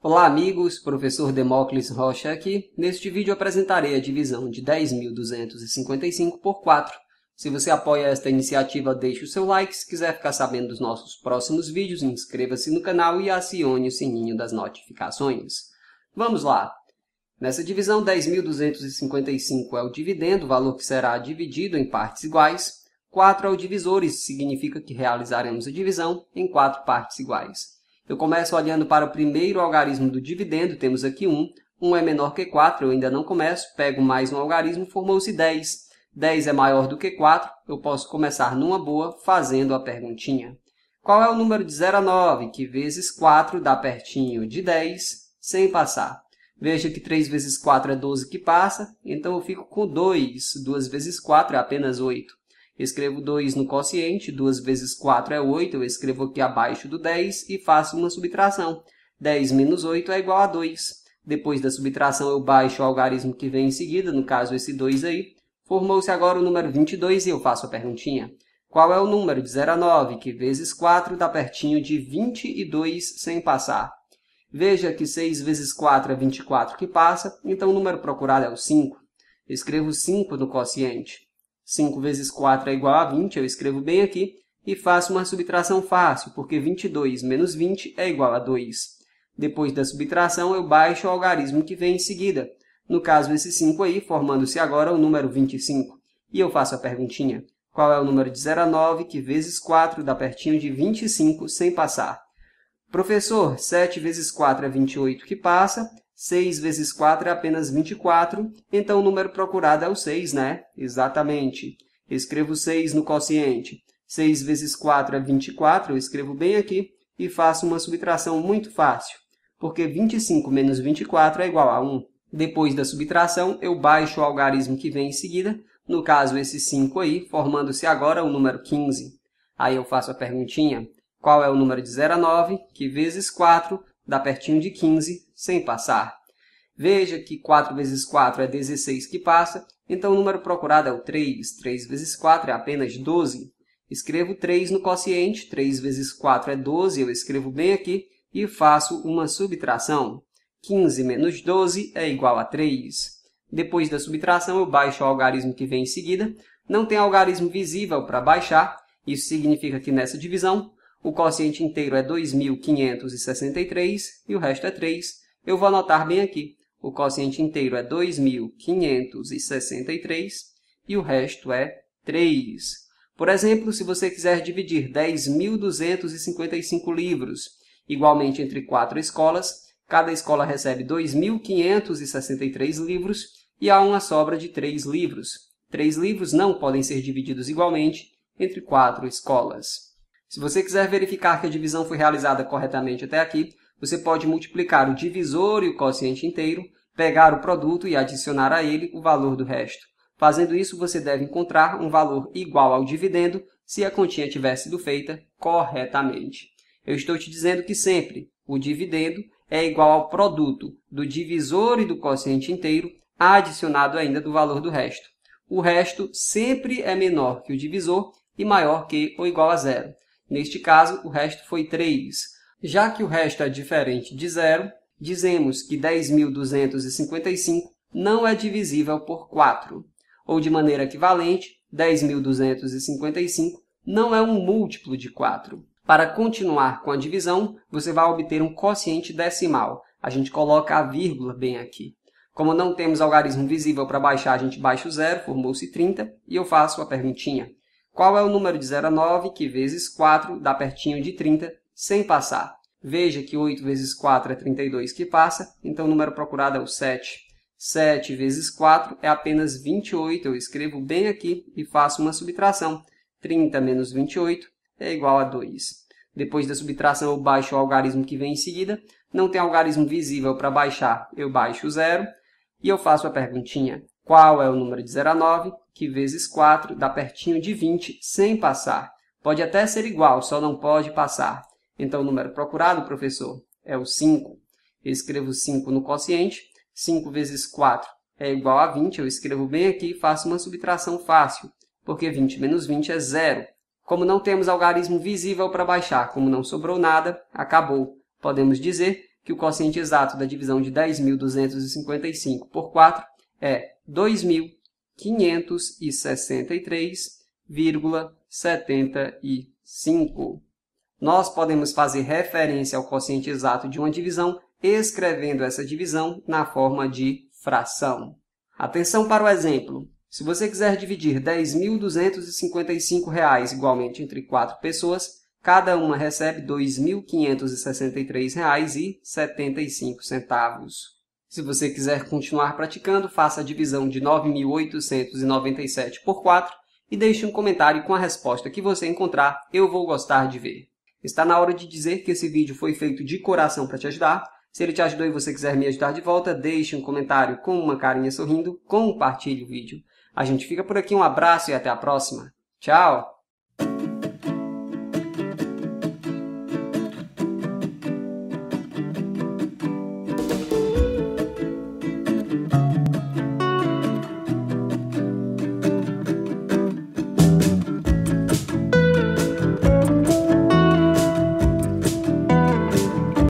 Olá amigos, professor Demócles Rocha aqui. Neste vídeo apresentarei a divisão de 10.255 por 4. Se você apoia esta iniciativa, deixe o seu like. Se quiser ficar sabendo dos nossos próximos vídeos, inscreva-se no canal e acione o sininho das notificações. Vamos lá! Nessa divisão, 10.255 é o dividendo, o valor que será dividido em partes iguais. 4 é o divisor, isso significa que realizaremos a divisão em quatro partes iguais. Eu começo olhando para o primeiro algarismo do dividendo, temos aqui 1. 1 é menor que 4, eu ainda não começo, pego mais um algarismo, formou-se 10. 10 é maior do que 4, eu posso começar numa boa fazendo a perguntinha. Qual é o número de 0 a 9, que vezes 4 dá pertinho de 10, sem passar? Veja que 3 vezes 4 é 12 que passa, então eu fico com 2. 2 vezes 4 é apenas 8. Escrevo 2 no quociente, 2 vezes 4 é 8, eu escrevo aqui abaixo do 10 e faço uma subtração. 10 menos 8 é igual a 2. Depois da subtração eu baixo o algarismo que vem em seguida, no caso esse 2 aí. Formou-se agora o número 22 e eu faço a perguntinha. Qual é o número de 0 a 9, que vezes 4 dá pertinho de 22 sem passar? Veja que 6 vezes 4 é 24 que passa, então o número procurado é o 5. Escrevo 5 no quociente. 5 vezes 4 é igual a 20, eu escrevo bem aqui, e faço uma subtração fácil, porque 22 menos 20 é igual a 2. Depois da subtração, eu baixo o algarismo que vem em seguida. No caso, esse 5 aí, formando-se agora o número 25. E eu faço a perguntinha. Qual é o número de 0 a 9, que vezes 4 dá pertinho de 25 sem passar? Professor, 7 vezes 4 é 28 que passa, 6 vezes 4 é apenas 24, então o número procurado é o 6, né? Exatamente. escrevo 6 no quociente. 6 vezes 4 é 24, eu escrevo bem aqui e faço uma subtração muito fácil, porque 25 menos 24 é igual a 1. Depois da subtração, eu baixo o algarismo que vem em seguida, no caso esse 5 aí, formando-se agora o número 15. Aí eu faço a perguntinha, qual é o número de 0 a 9, que vezes 4 dá pertinho de 15 sem passar. Veja que 4 vezes 4 é 16 que passa, então o número procurado é o 3. 3 vezes 4 é apenas 12. Escrevo 3 no quociente, 3 vezes 4 é 12, eu escrevo bem aqui, e faço uma subtração. 15 menos 12 é igual a 3. Depois da subtração, eu baixo o algarismo que vem em seguida. Não tem algarismo visível para baixar, isso significa que nessa divisão o quociente inteiro é 2.563 e o resto é 3. Eu vou anotar bem aqui. O quociente inteiro é 2.563 e o resto é 3. Por exemplo, se você quiser dividir 10.255 livros igualmente entre quatro escolas, cada escola recebe 2.563 livros e há uma sobra de 3 livros. Três livros não podem ser divididos igualmente entre quatro escolas. Se você quiser verificar que a divisão foi realizada corretamente até aqui, você pode multiplicar o divisor e o quociente inteiro, pegar o produto e adicionar a ele o valor do resto. Fazendo isso, você deve encontrar um valor igual ao dividendo se a continha tiver sido feita corretamente. Eu estou te dizendo que sempre o dividendo é igual ao produto do divisor e do quociente inteiro, adicionado ainda do valor do resto. O resto sempre é menor que o divisor e maior que ou igual a zero. Neste caso, o resto foi 3. Já que o resto é diferente de zero, dizemos que 10.255 não é divisível por 4. Ou, de maneira equivalente, 10.255 não é um múltiplo de 4. Para continuar com a divisão, você vai obter um quociente decimal. A gente coloca a vírgula bem aqui. Como não temos algarismo visível para baixar, a gente baixa o zero, formou-se 30, e eu faço a perguntinha. Qual é o número de 0 a 9 que vezes 4 dá pertinho de 30 sem passar? Veja que 8 vezes 4 é 32 que passa, então o número procurado é o 7. 7 vezes 4 é apenas 28. Eu escrevo bem aqui e faço uma subtração. 30 menos 28 é igual a 2. Depois da subtração, eu baixo o algarismo que vem em seguida. Não tem algarismo visível para baixar, eu baixo o zero. E eu faço a perguntinha, qual é o número de 0 a 9? que vezes 4 dá pertinho de 20 sem passar. Pode até ser igual, só não pode passar. Então, o número procurado, professor, é o 5. Eu escrevo 5 no quociente. 5 vezes 4 é igual a 20. Eu escrevo bem aqui e faço uma subtração fácil, porque 20 menos 20 é zero. Como não temos algarismo visível para baixar, como não sobrou nada, acabou. Podemos dizer que o quociente exato da divisão de 10.255 por 4 é 2.000. 563,75. Nós podemos fazer referência ao quociente exato de uma divisão escrevendo essa divisão na forma de fração. Atenção para o exemplo. Se você quiser dividir R$ 10.255 igualmente entre quatro pessoas, cada uma recebe R$ 2.563,75. Se você quiser continuar praticando, faça a divisão de 9.897 por 4 e deixe um comentário com a resposta que você encontrar, eu vou gostar de ver. Está na hora de dizer que esse vídeo foi feito de coração para te ajudar. Se ele te ajudou e você quiser me ajudar de volta, deixe um comentário com uma carinha sorrindo, compartilhe o vídeo. A gente fica por aqui, um abraço e até a próxima. Tchau!